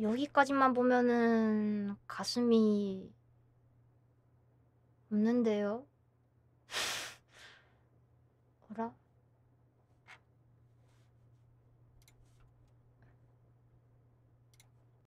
여기까지만 보면은 가슴이 없는데요? 뭐라